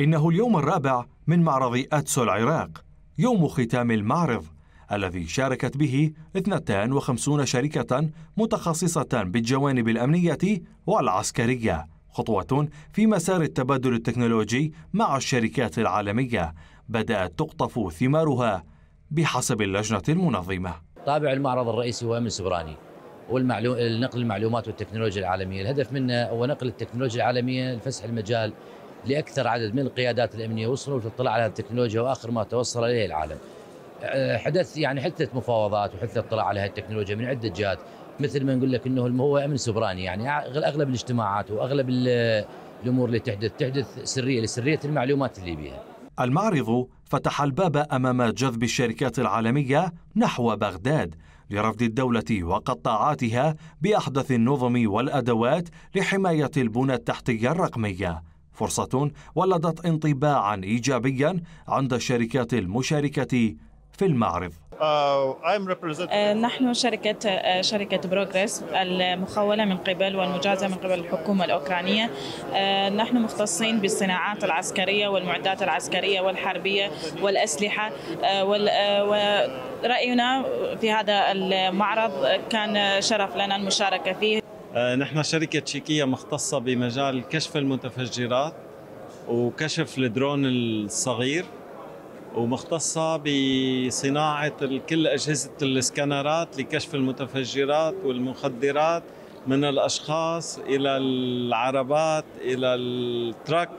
إنه اليوم الرابع من معرض أتسو العراق يوم ختام المعرض الذي شاركت به 52 شركة متخصصة بالجوانب الأمنية والعسكرية خطوة في مسار التبادل التكنولوجي مع الشركات العالمية بدأت تقطف ثمارها بحسب اللجنة المنظمة طابع المعرض الرئيسي هو أمن سبراني والمعلوم نقل المعلومات والتكنولوجيا العالمية الهدف منه هو نقل التكنولوجيا العالمية لفسح المجال لأكثر عدد من القيادات الأمنية وصلوا للاطلاع على التكنولوجيا وآخر ما توصل إليه العالم أه، حدث يعني حدثت مفاوضات وحدث اطلاع على التكنولوجيا من عدة جهات مثل ما نقول لك انه هو امن سبراني يعني اغلب الاجتماعات واغلب الامور اللي تحدث تحدث سريه لسريه المعلومات اللي بيها. المعرض فتح الباب امام جذب الشركات العالميه نحو بغداد لرفض الدوله وقطاعاتها باحدث النظم والادوات لحمايه البنى التحتيه الرقميه. فرصة ولدت انطباعا إيجابيا عند الشركات المشاركة في المعرض uh, uh, نحن شركة uh, شركة بروجريس المخولة من قبل والمجازة من قبل الحكومة الأوكرانية نحن مختصين بالصناعات العسكرية والمعدات العسكرية والحربية والأسلحة ورأينا في هذا المعرض كان شرف لنا المشاركة فيه آه، نحن شركة تشيكية مختصة بمجال كشف المتفجرات وكشف الدرون الصغير ومختصة بصناعة كل أجهزة السكانرات لكشف المتفجرات والمخدرات من الأشخاص إلى العربات إلى التراك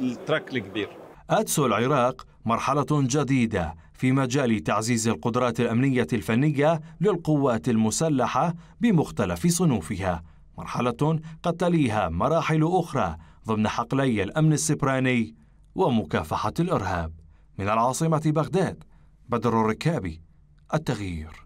التراك الكبير أدسو العراق مرحلة جديدة في مجال تعزيز القدرات الأمنية الفنية للقوات المسلحة بمختلف صنوفها مرحلة قد تليها مراحل أخرى ضمن حقلي الأمن السبراني ومكافحة الإرهاب من العاصمة بغداد بدر الركابي التغيير